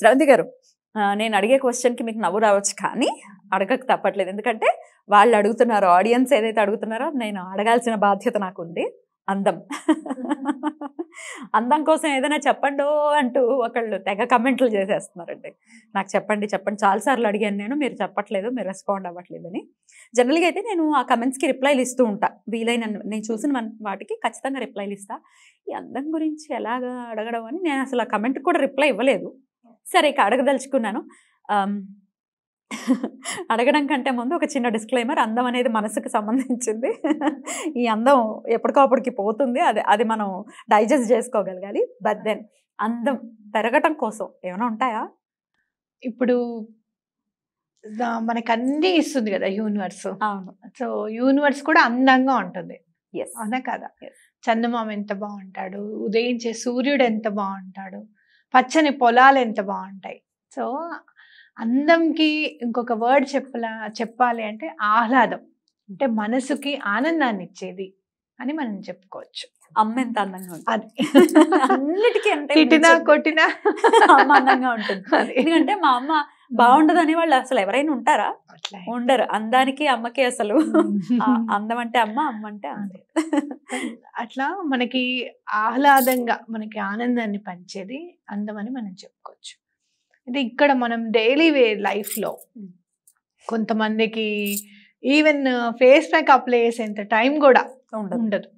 శ్రవంతి గారు నేను అడిగే క్వశ్చన్కి మీకు నవ్వు రావచ్చు కానీ అడగక తప్పట్లేదు ఎందుకంటే వాళ్ళు అడుగుతున్నారు ఆడియన్స్ ఏదైతే అడుగుతున్నారో నేను అడగాల్సిన బాధ్యత నాకు ఉంది అందం అందం కోసం ఏదైనా చెప్పండో అంటూ ఒకళ్ళు తెగ కమెంట్లు చేసేస్తున్నారండి నాకు చెప్పండి చెప్పండి చాలాసార్లు అడిగాను నేను మీరు చెప్పట్లేదు మీరు రెస్పాండ్ అవ్వట్లేదని జనరల్గా అయితే నేను ఆ కమెంట్స్కి రిప్లైలు ఇస్తూ ఉంటా వీలైన నేను చూసిన వాటికి ఖచ్చితంగా రిప్లైలు ఇస్తా ఈ అందం గురించి ఎలాగా అడగడం అని నేను అసలు ఆ కమెంట్కి కూడా రిప్లై ఇవ్వలేదు సరే ఇక అడగదలుచుకున్నాను అడగడం కంటే ముందు ఒక చిన్న డిస్క్లైమర్ అందం అనేది మనసుకు సంబంధించింది ఈ అందం ఎప్పటికప్పుడుకి పోతుంది అది అది మనం డైజెస్ట్ చేసుకోగలగాలి బట్ దెన్ అందం పెరగటం కోసం ఏమైనా ఉంటాయా ఇప్పుడు మనకు అన్ని ఇస్తుంది కదా యూనివర్స్ అవును సో యూనివర్స్ కూడా అందంగా ఉంటుంది అవునా కదా చందమామ ఎంత బాగుంటాడు ఉదయించే సూర్యుడు ఎంత బాగుంటాడు పచ్చని పొలాలు ఎంత బాగుంటాయి సో అందంకి ఇంకొక వర్డ్ చెప్పలా చెప్పాలి అంటే ఆహ్లాదం అంటే మనసుకి ఆనందాన్ని ఇచ్చేది అని మనం చెప్పుకోవచ్చు అమ్మ ఎంత అందంగా ఉంటుంది అన్నిటికీ అంటే తిట్టినా కొట్టినా అమ్మ అందంగా ఉంటుంది ఎందుకంటే మా అమ్మ బాగుండదు అని వాళ్ళు అసలు ఎవరైనా ఉంటారా ఉండరు అందానికి అమ్మకి అసలు అందం అంటే అమ్మ అమ్మ అంటే అట్లా మనకి ఆహ్లాదంగా మనకి ఆనందాన్ని పంచేది అందం అని మనం చెప్పుకోవచ్చు అంటే ఇక్కడ మనం డైలీ వే లైఫ్ లో కొంతమందికి ఈవెన్ ఫేస్ ప్యాక్ అప్లై చేసేంత టైం కూడా ఉండదు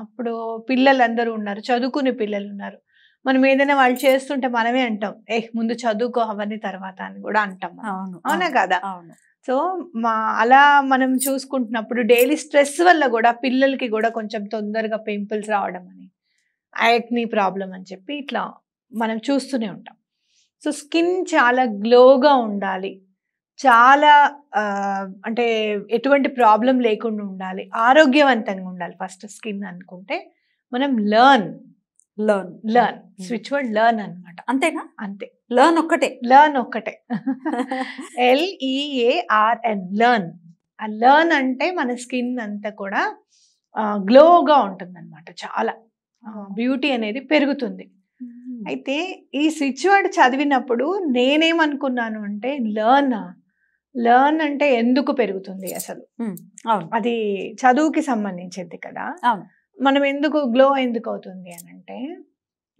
అప్పుడు పిల్లలందరూ ఉన్నారు చదువుకునే పిల్లలు ఉన్నారు మనం ఏదైనా వాళ్ళు చేస్తుంటే మనమే అంటాం ఏ ముందు చదువుకో అవన్నీ తర్వాత అని కూడా అంటాం అవును అవునా కదా అవును సో మా అలా మనం చూసుకుంటున్నప్పుడు డైలీ స్ట్రెస్ వల్ల కూడా పిల్లలకి కూడా కొంచెం తొందరగా పింపుల్స్ రావడం అని యాక్నీ ప్రాబ్లం అని చెప్పి ఇట్లా మనం చూస్తూనే ఉంటాం సో స్కిన్ చాలా గ్లోగా ఉండాలి చాలా అంటే ఎటువంటి ప్రాబ్లం లేకుండా ఉండాలి ఆరోగ్యవంతంగా ఉండాలి ఫస్ట్ స్కిన్ అనుకుంటే మనం learn learn learn switch word learn అనమాట అంతేనా అంతే లర్న్ ఒక్కటే లర్న్ ఒక్కటే ఎల్ఈఏఆర్ఎన్ లర్న్ e ఆ లర్న్ అంటే మన స్కిన్ అంతా కూడా గ్లోగా ఉంటుంది అనమాట చాలా బ్యూటీ అనేది పెరుగుతుంది hmm. అయితే ఈ స్విచ్ వర్డ్ చదివినప్పుడు నేనేమనుకున్నాను అంటే లర్న్ లర్న్ అంటే ఎందుకు పెరుగుతుంది అసలు hmm. అది చదువుకి సంబంధించింది కదా మనం ఎందుకు గ్లో ఎందుకు అవుతుంది అని అంటే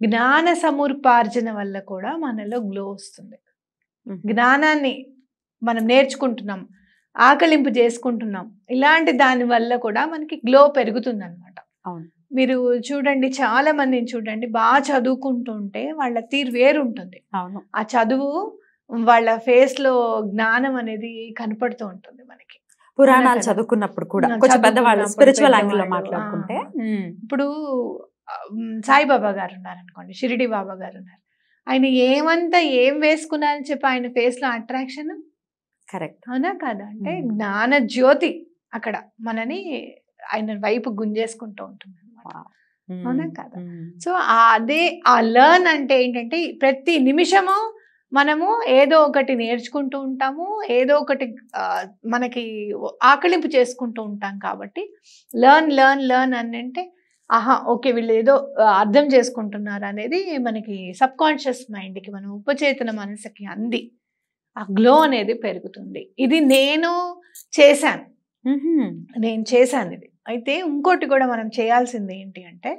జ్ఞాన సమూర్పార్జన వల్ల కూడా మనలో గ్లో వస్తుంది జ్ఞానాన్ని మనం నేర్చుకుంటున్నాం ఆకలింపు చేసుకుంటున్నాం ఇలాంటి దాని వల్ల కూడా మనకి గ్లో పెరుగుతుంది అనమాట మీరు చూడండి చాలా మందిని చూడండి బాగా చదువుకుంటుంటే వాళ్ళ తీరు వేరు ఉంటుంది ఆ చదువు వాళ్ళ ఫేస్లో జ్ఞానం అనేది కనపడుతూ ఉంటుంది మనకి పురాణాలు చదువుకున్నప్పుడు కూడా కొంచెం పెద్దవాళ్ళు స్పిరిచువల్ లో మాట్లాడుకుంటే ఇప్పుడు సాయిబాబా గారు ఉన్నారనుకోండి షిరిడి బాబా గారు ఉన్నారు ఆయన ఏమంతా ఏం వేసుకున్నారని చెప్పి ఆయన ఫేస్ లో అట్రాక్షన్ కరెక్ట్ అవునా కాదా అంటే జ్ఞాన జ్యోతి అక్కడ మనని ఆయన వైపు గుంజేసుకుంటూ ఉంటుంది అవునా కాదా సో అదే ఆ లర్న్ అంటే ఏంటంటే ప్రతి నిమిషము మనము ఏదో ఒకటి నేర్చుకుంటూ ఉంటాము ఏదో ఒకటి మనకి ఆకలింపు చేసుకుంటూ ఉంటాం కాబట్టి లర్న్ లర్న్ లర్న్ అని అంటే ఆహా ఓకే వీళ్ళు ఏదో అర్థం చేసుకుంటున్నారు అనేది మనకి సబ్ కాన్షియస్ మైండ్కి మనం ఉపచేతన మనసుకి అంది ఆ గ్లో అనేది పెరుగుతుంది ఇది నేను చేశాను నేను చేశాను ఇది అయితే ఇంకోటి కూడా మనం చేయాల్సింది ఏంటి అంటే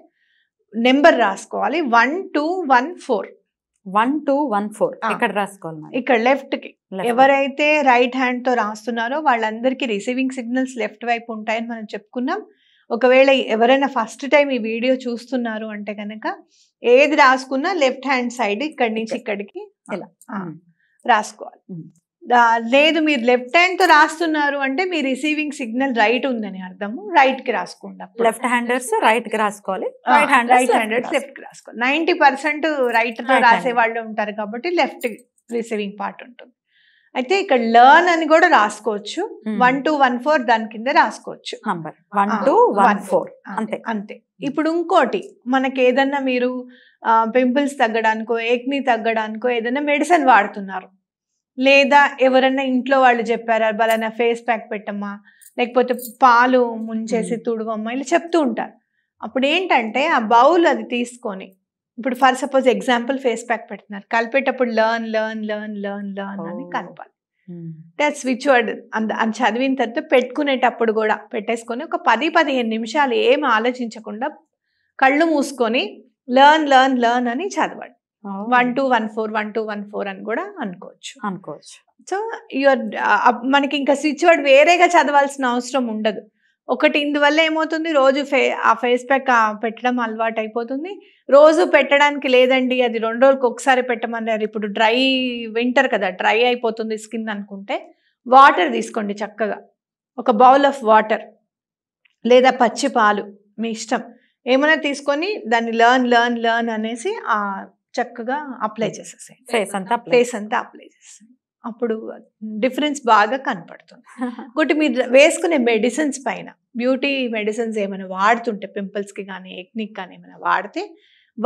నెంబర్ రాసుకోవాలి one two one four one two one four ఇక్కడ రాసుకోవాలి ఇక్కడ లెఫ్ట్ కి ఎవరైతే రైట్ హ్యాండ్ తో రాస్తున్నారో వాళ్ళందరికీ రిసీవింగ్ సిగ్నల్స్ లెఫ్ట్ వైపు ఉంటాయని మనం చెప్పుకున్నాం ఒకవేళ ఎవరైనా ఫస్ట్ టైం ఈ వీడియో చూస్తున్నారు అంటే కనుక ఏది రాసుకున్నా లెఫ్ట్ హ్యాండ్ సైడ్ ఇక్కడి నుంచి ఇక్కడికి ఇలా hmm. రాసుకోవాలి hmm. లేదు మీరు లెఫ్ట్ తో రాస్తున్నారు అంటే మీ రిసీవింగ్ సిగ్నల్ రైట్ ఉందని అర్థము కి రాసుకోండి లెఫ్ట్ హ్యాండర్స్ కి రాసుకోవాలి రైట్ హ్యాండ్ రైట్ హ్యాండర్స్ కి రాసుకోవాలి నైంటీ పర్సెంట్ తో రాసే వాళ్ళు ఉంటారు కాబట్టి లెఫ్ట్ రిసీవింగ్ పార్ట్ ఉంటుంది అయితే ఇక్కడ లర్న్ అని కూడా రాసుకోవచ్చు వన్ టూ వన్ ఫోర్ దాని కింద రాసుకోవచ్చు number one two one four అంతే అంతే hmm. ఇప్పుడు ఇంకోటి మనకి ఏదన్నా మీరు పింపుల్స్ తగ్గడానికో ఏక్ని తగ్గడానికో ఏదైనా మెడిసిన్ వాడుతున్నారు లేదా ఎవరన్నా ఇంట్లో వాళ్ళు చెప్పారా బలానా ఫేస్ ప్యాక్ పెట్టమ్మా లేకపోతే పాలు ముంచేసి తుడుగమ్మా ఇలా చెప్తూ ఉంటారు అప్పుడు ఏంటంటే ఆ బౌల్ అది తీసుకొని ఇప్పుడు for suppose example face pack పెడుతున్నారు కలిపేటప్పుడు learn learn learn learn learn అని కలపాలి అంటే స్విచ్ వర్డ్ అంత చదివిన తర్వాత పెట్టుకునేటప్పుడు కూడా పెట్టేసుకొని ఒక పది పదిహేను నిమిషాలు ఏమి ఆలోచించకుండా కళ్ళు మూసుకొని లర్న్ లర్న్ లర్న్ అని చదవండి one two one four one two one four అని కూడా అనుకోవచ్చు అనుకోవచ్చు సో యువర్ మనకి ఇంకా స్విచ్ వర్డ్ వేరేగా చదవాల్సిన అవసరం ఉండదు ఒకటి ఇందువల్ల ఏమవుతుంది రోజు ఫే ఆ ఫేస్ ప్యాక్ పెట్టడం అలవాటు అయిపోతుంది రోజు పెట్టడానికి లేదండి అది రెండు రోజులకి ఒకసారి పెట్టమన్నారు ఇప్పుడు డ్రై వింటర్ కదా డ్రై అయిపోతుంది స్కిన్ అనుకుంటే వాటర్ తీసుకోండి చక్కగా ఒక బౌల్ ఆఫ్ వాటర్ లేదా పచ్చి పాలు మీ ఇష్టం ఏమైనా తీసుకొని దాన్ని లర్న్ లర్న్ లర్న్ అనేసి చక్కగా అప్లై చేసేసాయి ఫేస్ అంతా ఫేస్ అంతా అప్లై చేసేసేయండి అప్పుడు డిఫరెన్స్ బాగా కనపడుతుంది ఒకటి మీరు వేసుకునే మెడిసిన్స్ పైన బ్యూటీ మెడిసిన్స్ ఏమైనా వాడుతుంటే పింపుల్స్కి కానీ ఎక్నిక్ కానీ ఏమైనా వాడితే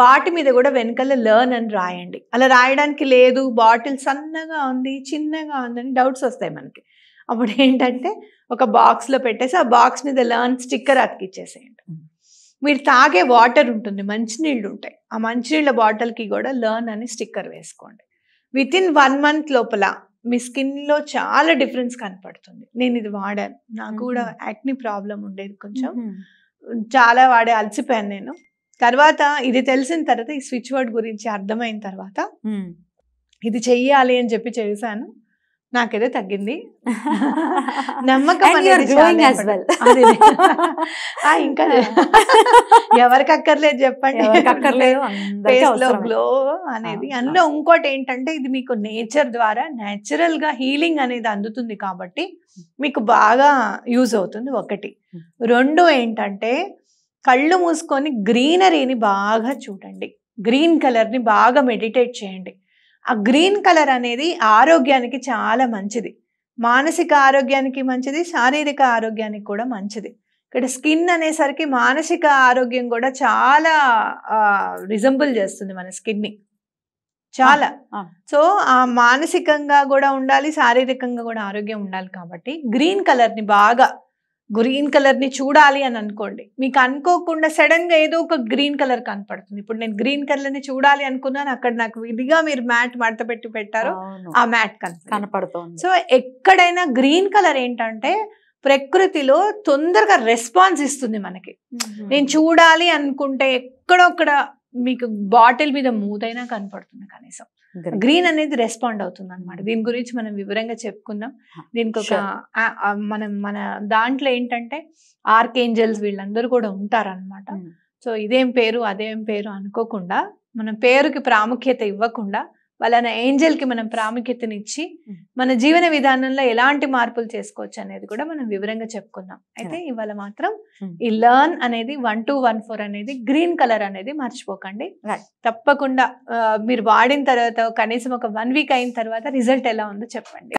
వాటి మీద కూడా వెనకాల లర్న్ అని రాయండి అలా రాయడానికి లేదు బాటిల్ సన్నగా ఉంది చిన్నగా ఉందని డౌట్స్ వస్తాయి మనకి అప్పుడు ఏంటంటే ఒక బాక్స్లో పెట్టేసి ఆ బాక్స్ మీద లర్న్ స్టిక్కర్ అతికిచ్చేసేయండి mm. మీరు తాగే వాటర్ ఉంటుంది మంచినీళ్ళు ఉంటాయి ఆ మంచినీళ్ళ బాటిల్కి కూడా లర్న్ అని స్టిక్కర్ వేసుకోండి విత్ ఇన్ వన్ మంత్ లోపల మీ స్కిన్లో చాలా డిఫరెన్స్ కనపడుతుంది నేను ఇది వాడాను నాకు కూడా యాక్ని ప్రాబ్లం ఉండేది కొంచెం చాలా వాడే అలసిపోయాను నేను తర్వాత ఇది తెలిసిన తర్వాత ఈ స్విచ్ వర్డ్ గురించి అర్థమైన తర్వాత ఇది చెయ్యాలి అని చెప్పి చేశాను నాకేదో తగ్గింది నమ్మకం ఇంకా ఎవరికి అక్కర్లేదు చెప్పండి అనేది అందులో ఇంకోటి ఏంటంటే ఇది మీకు నేచర్ ద్వారా నేచురల్ గా హీలింగ్ అనేది అందుతుంది కాబట్టి మీకు బాగా యూజ్ అవుతుంది ఒకటి రెండు ఏంటంటే కళ్ళు మూసుకొని గ్రీనరీని బాగా చూడండి గ్రీన్ కలర్ని బాగా మెడిటేట్ చేయండి ఆ గ్రీన్ కలర్ అనేది ఆరోగ్యానికి చాలా మంచిది మానసిక ఆరోగ్యానికి మంచిది శారీరక ఆరోగ్యానికి కూడా మంచిది ఇక్కడ స్కిన్ అనేసరికి మానసిక ఆరోగ్యం కూడా చాలా రిజంబుల్ చేస్తుంది మన స్కిన్ని చాలా సో ఆ మానసికంగా కూడా ఉండాలి శారీరకంగా కూడా ఆరోగ్యం ఉండాలి కాబట్టి గ్రీన్ కలర్ని బాగా గ్రీన్ కలర్ని చూడాలి అని అనుకోండి మీకు అనుకోకుండా సడన్గా ఏదో ఒక గ్రీన్ కలర్ కనపడుతుంది ఇప్పుడు నేను గ్రీన్ కలర్ని చూడాలి అనుకున్నాను అక్కడ నాకు ఇదిగా మీరు మ్యాట్ మడత పెట్టి పెట్టారు ఆ మ్యాట్ కనపడుతుంది సో ఎక్కడైనా గ్రీన్ కలర్ ఏంటంటే ప్రకృతిలో తొందరగా రెస్పాన్స్ ఇస్తుంది మనకి నేను చూడాలి అనుకుంటే ఎక్కడొక్కడ మీకు బాటిల్ మీద మూతైనా కనపడుతుంది కనీసం గ్రీన్ అనేది రెస్పాండ్ అవుతుంది అనమాట దీని గురించి మనం వివరంగా చెప్పుకుందాం దీనికి ఒక మనం మన దాంట్లో ఏంటంటే ఆర్కేంజల్స్ వీళ్ళందరూ కూడా అనమాట hmm. సో ఇదేం పేరు అదేం పేరు అనుకోకుండా మనం పేరుకి ప్రాముఖ్యత ఇవ్వకుండా వాళ్ళ ఏంజల్కి మనం ప్రాముఖ్యతనిచ్చి మన జీవన విధానంలో ఎలాంటి మార్పులు చేసుకోవచ్చు అనేది కూడా మనం వివరంగా చెప్పుకున్నాం అయితే ఇవాళ మాత్రం ఈ లర్న్ అనేది వన్ టూ వన్ ఫోర్ అనేది గ్రీన్ కలర్ అనేది మర్చిపోకండి తప్పకుండా మీరు వాడిన తర్వాత కనీసం ఒక వన్ వీక్ అయిన తర్వాత రిజల్ట్ ఎలా ఉందో చెప్పండి